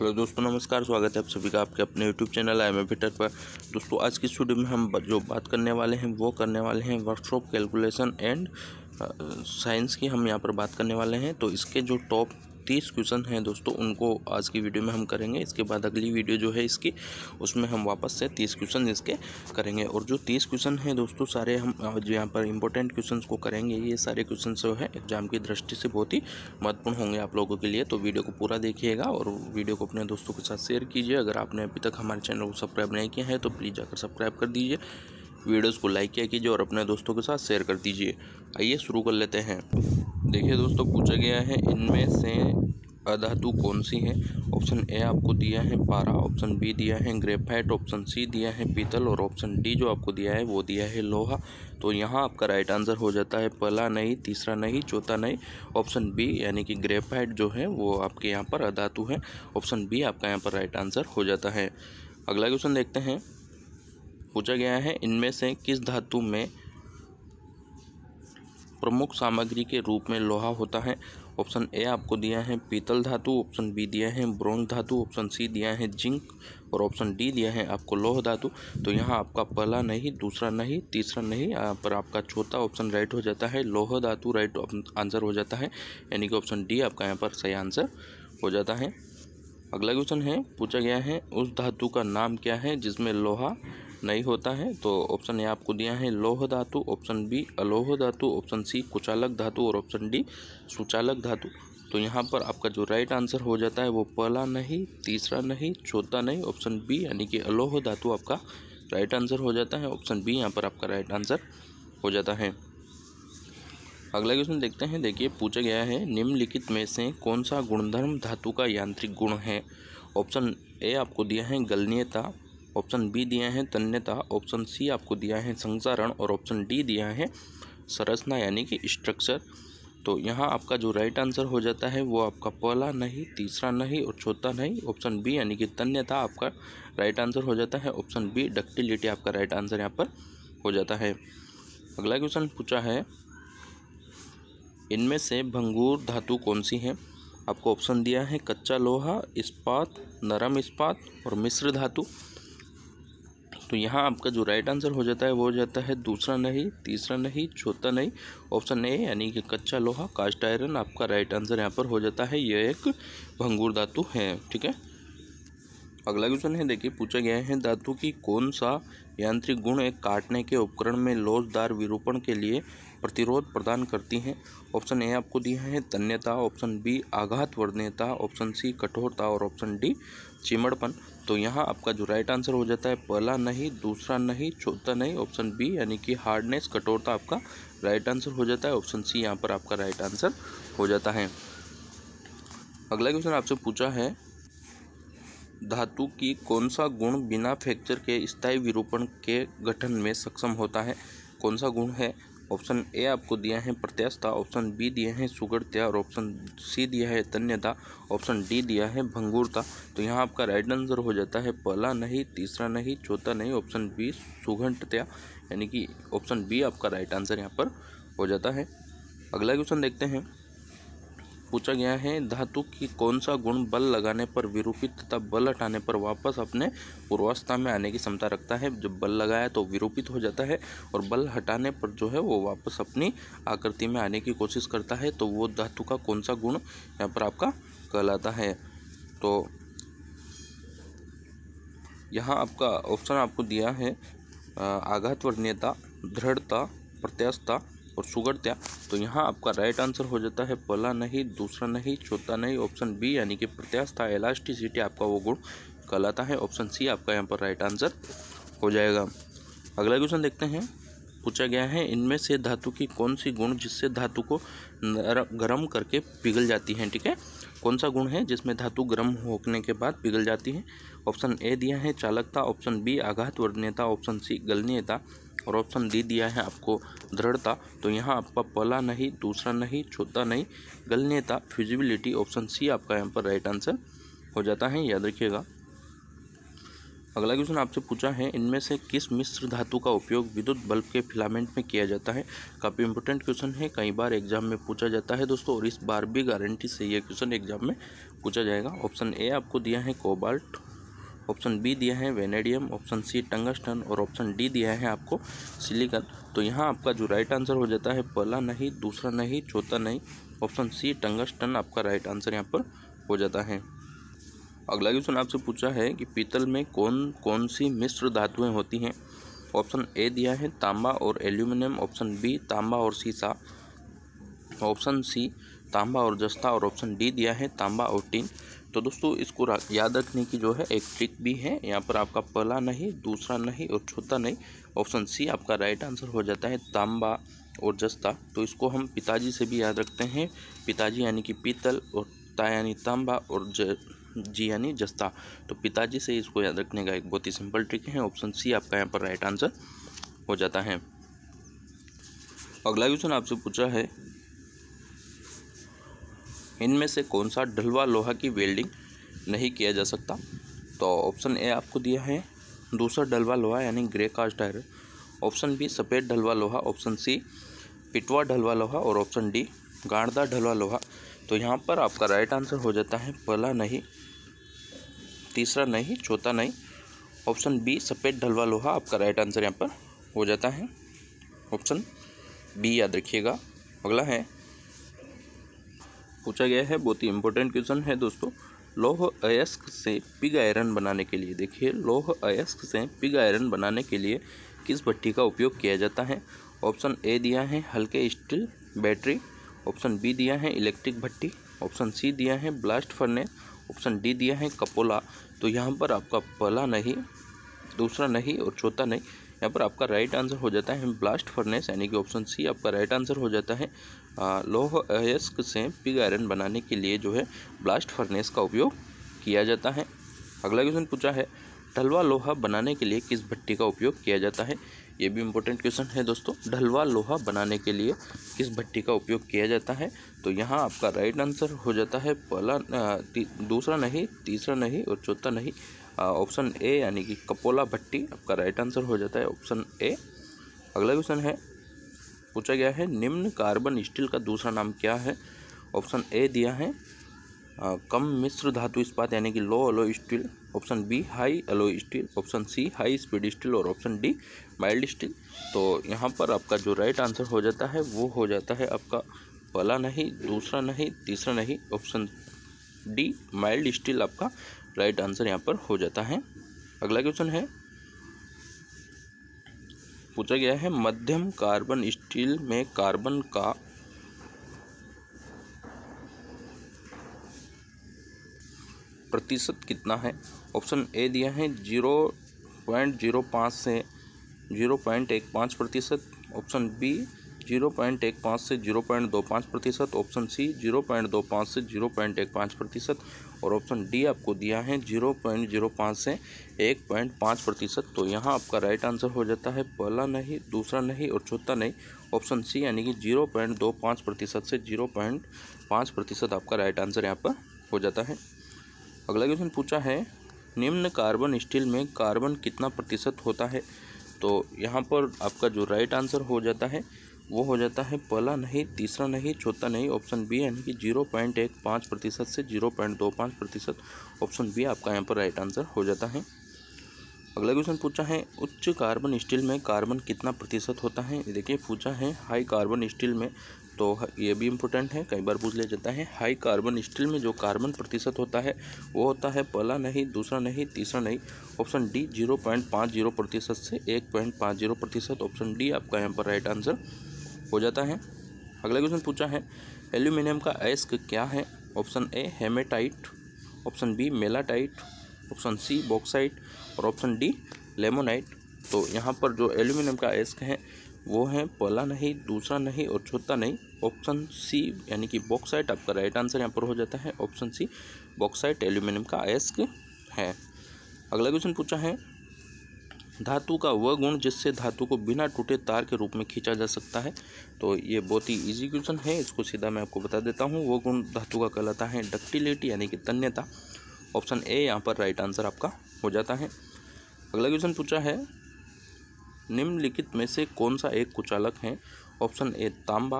hello दोस्तों नमस्कार स्वागत है आप सभी का आपके अपने YouTube channel I am fitter पर दोस्तों आज की स्टूडियो में हम जो बात करने वाले हैं वो करने वाले हैं वर्कशॉप कैलकुलेशन एंड साइंस की हम यहाँ पर बात करने वाले हैं तो इसके जो टॉप तीस क्वेश्चन हैं दोस्तों उनको आज की वीडियो में हम करेंगे इसके बाद अगली वीडियो जो है इसकी उसमें हम वापस से तीस क्वेश्चन इसके करेंगे और जो तीस क्वेश्चन हैं दोस्तों सारे हम जो यहाँ पर इंपॉर्टेंट क्वेश्चन को करेंगे ये सारे क्वेश्चन जो है एग्जाम की दृष्टि से बहुत ही महत्वपूर्ण होंगे आप लोगों के लिए तो वीडियो को पूरा देखिएगा और वीडियो को अपने दोस्तों के साथ शेयर कीजिए अगर आपने अभी तक हमारे चैनल को सब्सक्राइब नहीं किया है तो प्लीज़ जाकर सब्सक्राइब कर दीजिए वीडियोस को लाइक किया कीजिए और अपने दोस्तों के साथ शेयर कर दीजिए आइए शुरू कर लेते हैं देखिए दोस्तों पूछा गया है इनमें से अधातु कौन सी है ऑप्शन ए आपको दिया है पारा ऑप्शन बी दिया है ग्रेफाइट ऑप्शन सी दिया है पीतल और ऑप्शन डी जो आपको दिया है वो दिया है लोहा तो यहाँ आपका राइट आंसर हो जाता है पहला नहीं तीसरा नहीं चौथा नहीं ऑप्शन बी यानी कि ग्रेफाइट जो है वो आपके यहाँ पर अधातु है ऑप्शन बी आपका यहाँ पर राइट आंसर हो जाता है अगला क्वेश्चन देखते हैं पूछा गया है इनमें से किस धातु में प्रमुख सामग्री के रूप में लोहा होता है ऑप्शन ए आपको दिया है पीतल धातु ऑप्शन बी दिया है ब्रोंज धातु ऑप्शन सी दिया है जिंक और ऑप्शन डी दिया है आपको लोह धातु तो यहाँ आपका पहला नहीं दूसरा नहीं तीसरा नहीं पर आपका चौथा ऑप्शन राइट हो जाता है लोह धातु राइट आंसर हो जाता है यानी कि ऑप्शन डी आपका यहाँ पर सही आंसर हो जाता है अगला क्वेश्चन है पूछा गया है उस धातु का नाम क्या है जिसमें लोहा नहीं होता है तो ऑप्शन ए आपको दिया है लोह धातु ऑप्शन बी अलोह धातु ऑप्शन सी कुचालक धातु और ऑप्शन डी सुचालक धातु तो यहाँ पर आपका जो राइट आंसर हो जाता है वो पहला नहीं तीसरा नहीं चौथा नहीं ऑप्शन बी यानी कि अलोह धातु आपका राइट आंसर हो जाता है ऑप्शन बी यहाँ पर आपका राइट आंसर हो जाता है अगला क्वेश्चन देखते हैं देखिए पूछा गया है निम्नलिखित में से कौन सा गुणधर्म धातु का यांत्रिक गुण है ऑप्शन ए आपको दिया है गलनीयता ऑप्शन बी दिया है तन्यता ऑप्शन सी आपको दिया है संसारण और ऑप्शन डी दिया है संरचना यानी कि स्ट्रक्चर तो यहाँ आपका जो राइट आंसर हो जाता है वो आपका पहला नहीं तीसरा नहीं और चौथा नहीं ऑप्शन बी यानी कि तन्यता आपका राइट आंसर हो जाता है ऑप्शन बी डक्टिलिटी आपका राइट आंसर यहाँ पर हो जाता है अगला क्वेश्चन पूछा है इनमें से भंगूर धातु कौन सी है आपको ऑप्शन दिया है कच्चा लोहा इस्पात नरम इस्पात और मिश्र धातु तो यहाँ आपका जो राइट आंसर हो जाता है वो हो जाता है दूसरा नहीं तीसरा नहीं चौथा नहीं ऑप्शन ए यानी कि कच्चा लोहा कास्ट आयरन आपका राइट आंसर यहाँ पर हो जाता है यह एक भंगूर धातु है ठीक है अगला क्वेश्चन है देखिए पूछा गया है धातु की कौन सा यांत्रिक गुण एक काटने के उपकरण में लोजदार विरूपण के लिए प्रतिरोध प्रदान करती हैं ऑप्शन ए आपको दिया है तन्यता ऑप्शन बी आघात वर्धन्यता ऑप्शन सी कठोरता और ऑप्शन डी चिमड़पन तो यहाँ आपका जो राइट आंसर हो जाता है पहला नहीं दूसरा नहीं चौथा नहीं ऑप्शन बी यानी कि हार्डनेस कठोरता आपका राइट आंसर हो जाता है ऑप्शन सी यहाँ पर आपका राइट आंसर हो जाता है अगला क्वेश्चन आपसे पूछा है धातु की कौन सा गुण बिना फ्रैक्चर के स्थायी विरूपण के गठन में सक्षम होता है कौन सा गुण है ऑप्शन ए आपको दिया है प्रत्याशता ऑप्शन बी दिए हैं सुगढ़ता और ऑप्शन सी दिया है तन्यता ऑप्शन डी दिया है भंगूरता तो यहाँ आपका राइट आंसर हो जाता है पहला नहीं तीसरा नहीं चौथा नहीं ऑप्शन बी सुघंटता यानी कि ऑप्शन बी आपका राइट आंसर यहाँ पर हो जाता है अगला क्वेश्चन देखते हैं पूछा गया है धातु की कौन सा गुण बल लगाने पर विरूपित तथा बल हटाने पर वापस अपने पूर्वावस्था में आने की क्षमता रखता है जब बल लगाया तो विरूपित हो जाता है और बल हटाने पर जो है वो वापस अपनी आकृति में आने की कोशिश करता है तो वो धातु का कौन सा गुण यहाँ पर आपका कहलाता है तो यहाँ आपका ऑप्शन आपको दिया है आघात वर्णीयता दृढ़ता प्रत्यास्थता और शुगर त्या तो यहाँ आपका राइट आंसर हो जाता है पहला नहीं दूसरा नहीं चौथा नहीं ऑप्शन बी यानी कि प्रत्यास्था एलास्टिसिटी आपका वो गुण कहलाता है ऑप्शन सी आपका यहाँ पर राइट आंसर हो जाएगा अगला क्वेश्चन देखते हैं पूछा गया है इनमें से धातु की कौन सी गुण जिससे धातु को गर्म करके पिघल जाती है ठीक है कौन सा गुण है जिसमें धातु गर्म होने के बाद पिघल जाती है ऑप्शन ए दिया है चालकता ऑप्शन बी आघात वर्धनीयता ऑप्शन सी गलनीयता और ऑप्शन डी दिया है आपको दृढ़ता तो यहाँ आपका पहला नहीं दूसरा नहीं छोटा नहीं गलनेता फिजिबिलिटी ऑप्शन सी आपका यहाँ पर राइट आंसर हो जाता है याद रखिएगा अगला क्वेश्चन आपसे पूछा है इनमें से किस मिश्र धातु का उपयोग विद्युत बल्ब के फिलामेंट में किया जाता है काफ़ी इंपॉर्टेंट क्वेश्चन है कई बार एग्जाम में पूछा जाता है दोस्तों और इस बार भी गारंटी से यह क्वेश्चन एग्जाम में पूछा जाएगा ऑप्शन ए आपको दिया है कोबाल्ट ऑप्शन बी दिया है वेनेडियम ऑप्शन सी टंगस्टन और ऑप्शन डी दिया है आपको सिलिकन तो यहाँ आपका जो राइट आंसर हो जाता है पहला नहीं दूसरा नहीं चौथा नहीं ऑप्शन सी टंगस्टन आपका राइट आंसर यहाँ पर हो जाता है अगला क्वेश्चन आपसे पूछा है कि पीतल में कौन कौन सी मिश्र धातुएं होती हैं ऑप्शन ए दिया है तांबा और एल्यूमिनियम ऑप्शन बी तांबा और सीसा ऑप्शन सी तांबा और जस्ता और ऑप्शन डी दिया है तांबा और टीन तो दोस्तों इसको याद रखने की जो है एक ट्रिक भी है यहाँ पर आपका पहला नहीं दूसरा नहीं और छोटा नहीं ऑप्शन सी आपका राइट आंसर हो जाता है तांबा और जस्ता तो इसको हम पिताजी से भी याद रखते हैं पिताजी यानी कि पीतल और ता यानी तांबा और ज जी यानी जस्ता तो पिताजी से इसको याद रखने का एक बहुत ही सिंपल ट्रिक है ऑप्शन सी आपका यहाँ पर राइट आंसर हो जाता है अगला क्वेश्चन आपसे पूछा है इनमें से कौन सा ढलवा लोहा की वेल्डिंग नहीं किया जा सकता तो ऑप्शन ए आपको दिया है दूसरा ढलवा लोहा यानी grey cast iron option B सफ़ेद ढलवा लोहा ऑप्शन सी पिटवा ढलवा लोहा और ऑप्शन डी गांडदा ढलवा लोहा तो यहाँ पर आपका राइट आंसर हो जाता है पहला नहीं तीसरा नहीं चौथा नहीं ऑप्शन बी सफ़ेद ढलवा लोहा आपका राइट आंसर यहाँ पर हो जाता है ऑप्शन बी याद रखिएगा अगला है पूछा गया है बहुत ही इंपॉर्टेंट क्वेश्चन है दोस्तों लोह अयस्क से पिग आयरन बनाने के लिए देखिए लोह अयस्क से पिग आयरन बनाने के लिए किस भट्टी का उपयोग किया जाता है ऑप्शन ए दिया है हल्के स्टील बैटरी ऑप्शन बी दिया है इलेक्ट्रिक भट्टी ऑप्शन सी दिया है ब्लास्ट फरने ऑप्शन डी दिया है कपोला तो यहाँ पर आपका पहला नहीं दूसरा नहीं और चौथा नहीं यहाँ पर आपका राइट आंसर हो जाता है ब्लास्ट फर्नेस यानी कि ऑप्शन सी आपका राइट आंसर हो जाता है लोह अयस्क से पिग आयरन बनाने के लिए जो है ब्लास्ट फर्नेस का उपयोग किया जाता है अगला क्वेश्चन पूछा है ढलवा लोहा बनाने के लिए किस भट्टी का उपयोग किया जाता है ये भी इम्पोर्टेंट क्वेश्चन है दोस्तों ढलवा लोहा बनाने के लिए किस भट्टी का उपयोग किया जाता है तो यहाँ आपका राइट आंसर हो जाता है पहला दूसरा नहीं तीसरा नहीं और चौथा नहीं ऑप्शन ए यानी कि कपोला भट्टी आपका राइट आंसर हो जाता है ऑप्शन ए अगला क्वेश्चन है पूछा गया है निम्न कार्बन स्टील का दूसरा नाम क्या है ऑप्शन ए दिया है आ, कम मिश्र धातु इस्पात यानी कि low alloy steel option B high alloy steel option C high speed steel और ऑप्शन डी माइल्ड स्टील तो यहाँ पर आपका जो राइट आंसर हो जाता है वो हो जाता है आपका पहला नहीं दूसरा नहीं तीसरा नहीं ऑप्शन डी माइल्ड स्टील आपका राइट आंसर यहाँ पर हो जाता है अगला क्वेश्चन है पूछा गया है मध्यम कार्बन स्टील में कार्बन का प्रतिशत कितना है ऑप्शन ए दिया है जीरो पॉइंट जीरो पाँच से जीरो पॉइंट एक पाँच प्रतिशत ऑप्शन बी जीरो पॉइंट एक पाँच से जीरो पॉइंट दो पाँच प्रतिशत ऑप्शन सी जीरो पॉइंट दो पाँच से जीरो पॉइंट एक पाँच प्रतिशत और ऑप्शन डी आपको दिया है जीरो पॉइंट जीरो पाँच से एक पॉइंट पाँच प्रतिशत तो यहाँ आपका राइट आंसर हो जाता है पहला नहीं दूसरा नहीं और चौथा नहीं ऑप्शन सी यानी कि जीरो पॉइंट दो पाँच प्रतिशत से जीरो पॉइंट पाँच प्रतिशत आपका राइट आंसर यहाँ पर हो जाता है अगला क्वेश्चन पूछा है निम्न कार्बन स्टील में कार्बन कितना प्रतिशत होता है तो यहाँ पर आपका जो राइट आंसर हो जाता है वो हो जाता है पहला नहीं तीसरा नहीं चौथा नहीं ऑप्शन बी यानी कि जीरो पॉइंट एक पाँच प्रतिशत से जीरो पॉइंट दो पाँच प्रतिशत ऑप्शन बी आपका यहाँ पर राइट आंसर हो जाता है अगला क्वेश्चन पूछा है उच्च कार्बन स्टील में कार्बन कितना प्रतिशत होता है देखिए पूछा है हाई कार्बन स्टील में तो ये भी इम्पोर्टेंट है कई बार पूछ लिया जाता है हाई कार्बन स्टील में जो कार्बन प्रतिशत होता है वो होता है पहला नहीं दूसरा नहीं तीसरा नहीं ऑप्शन डी जीरो पॉइंट पाँच जीरो प्रतिशत से एक पॉइंट पाँच जीरो प्रतिशत ऑप्शन डी आपका यहाँ पर राइट आंसर हो जाता है अगला क्वेश्चन पूछा है एल्यूमिनियम का एस्क क्या है option A hematite option B magnetite option C bauxite और ऑप्शन डी लेमोनाइट तो यहाँ पर जो एल्यूमिनियम का एस्क है वो है पहला नहीं दूसरा नहीं और चौथा नहीं ऑप्शन सी यानी कि बॉक्साइट आपका राइट आंसर यहाँ पर हो जाता है ऑप्शन सी बॉक्साइट एल्यूमिनियम का एस्क है अगला क्वेश्चन पूछा है धातु का वह गुण जिससे धातु को बिना टूटे तार के रूप में खींचा जा सकता है तो ये बहुत ही इजी क्वेश्चन है इसको सीधा मैं आपको बता देता हूँ वह गुण धातु का कहलाता है डक्टिलिटी यानी कि तन्यता ऑप्शन ए यहाँ पर राइट आंसर आपका हो जाता है अगला क्वेश्चन पूछा है निम्नलिखित में से कौन सा एक कुचालक है ऑप्शन ए तांबा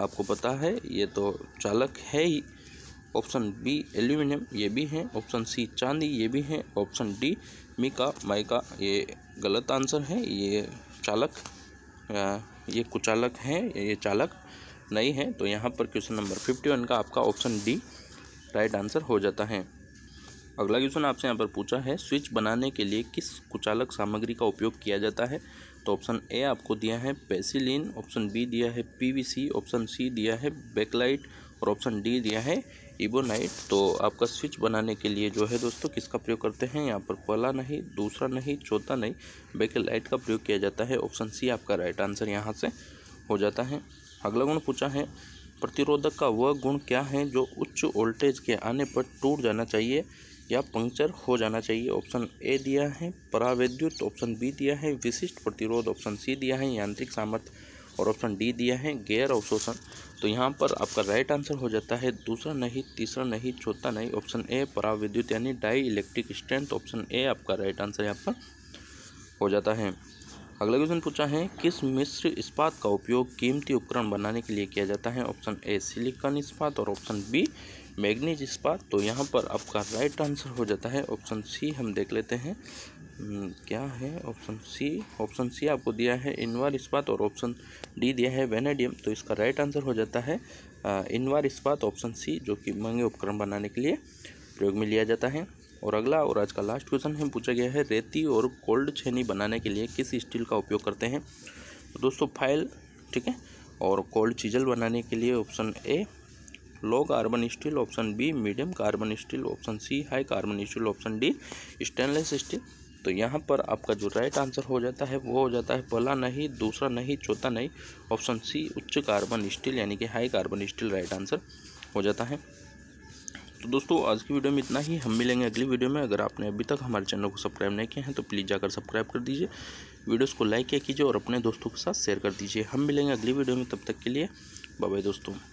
आपको पता है ये तो चालक है ही ऑप्शन बी एल्यूमिनियम ये भी हैं ऑप्शन सी चांदी ये भी हैं ऑप्शन डी मिका माइका ये गलत आंसर है ये चालक ये कुचालक हैं ये चालक नहीं है तो यहाँ पर क्वेश्चन नंबर फिफ्टी वन का आपका ऑप्शन डी राइट आंसर हो जाता है अगला क्वेश्चन आपसे यहाँ पर पूछा है स्विच बनाने के लिए किस कुचालक सामग्री का उपयोग किया जाता है तो ऑप्शन ए आपको दिया है पेसिलिन ऑप्शन बी दिया है पीवीसी ऑप्शन सी दिया है बैकलाइट और ऑप्शन डी दिया है इबोनाइट तो आपका स्विच बनाने के लिए जो है दोस्तों किसका प्रयोग करते हैं यहाँ पर पहला नहीं दूसरा नहीं चौथा नहीं बेकेलाइट का प्रयोग किया जाता है ऑप्शन सी आपका राइट आंसर यहाँ से हो जाता है अगला गुण पूछा है प्रतिरोधक का वह गुण क्या है जो उच्च वोल्टेज के आने पर टूट जाना चाहिए या पंक्चर हो जाना चाहिए ऑप्शन ए दिया है परावैद्युत ऑप्शन बी दिया है विशिष्ट प्रतिरोध ऑप्शन सी दिया है यांत्रिक सामर्थ्य और ऑप्शन डी दिया है गेयर अवशोषण तो यहाँ पर आपका राइट आंसर हो जाता है दूसरा नहीं तीसरा नहीं चौथा नहीं ऑप्शन ए पराविद्युत यानी dielectric strength option A आपका राइट आंसर यहाँ पर हो जाता है अगला क्वेश्चन पूछा है किस मिश्र इस्पात का उपयोग कीमती उपकरण बनाने के लिए किया जाता है ऑप्शन ए सिलिकॉन इस्पात और ऑप्शन बी मैग्नीज इस्पात तो यहाँ पर आपका राइट आंसर हो जाता है ऑप्शन सी हम देख लेते हैं हम्म, क्या है ऑप्शन सी ऑप्शन सी आपको दिया है इनवार इस्पात और ऑप्शन डी दिया है वेनेडियम तो इसका राइट आंसर हो जाता है इनवार इस्पात ऑप्शन सी जो कि महंगे उपकरण बनाने के लिए प्रयोग में लिया जाता है और अगला और आज का लास्ट क्वेश्चन है पूछा गया है रेती और कोल्ड छेनी बनाने के लिए किस स्टील का उपयोग करते हैं तो दोस्तों फाइल ठीक है और कोल्ड चीजल बनाने के लिए option A low carbon steel option B medium carbon steel option C high carbon steel option D stainless steel तो यहाँ पर आपका जो राइट आंसर हो जाता है वो हो जाता है पहला नहीं दूसरा नहीं चौथा नहीं ऑप्शन सी उच्च कार्बन स्टील यानी कि high carbon steel right answer हो जाता है तो दोस्तों आज की वीडियो में इतना ही हम मिलेंगे अगली वीडियो में अगर आपने अभी तक हमारे चैनल को सब्सक्राइब नहीं किया है तो प्लीज़ जाकर सब्सक्राइब कर दीजिए वीडियोस को लाइक किया कीजिए और अपने दोस्तों के साथ शेयर कर दीजिए हम मिलेंगे अगली वीडियो में तब तक के लिए बाय दोस्तों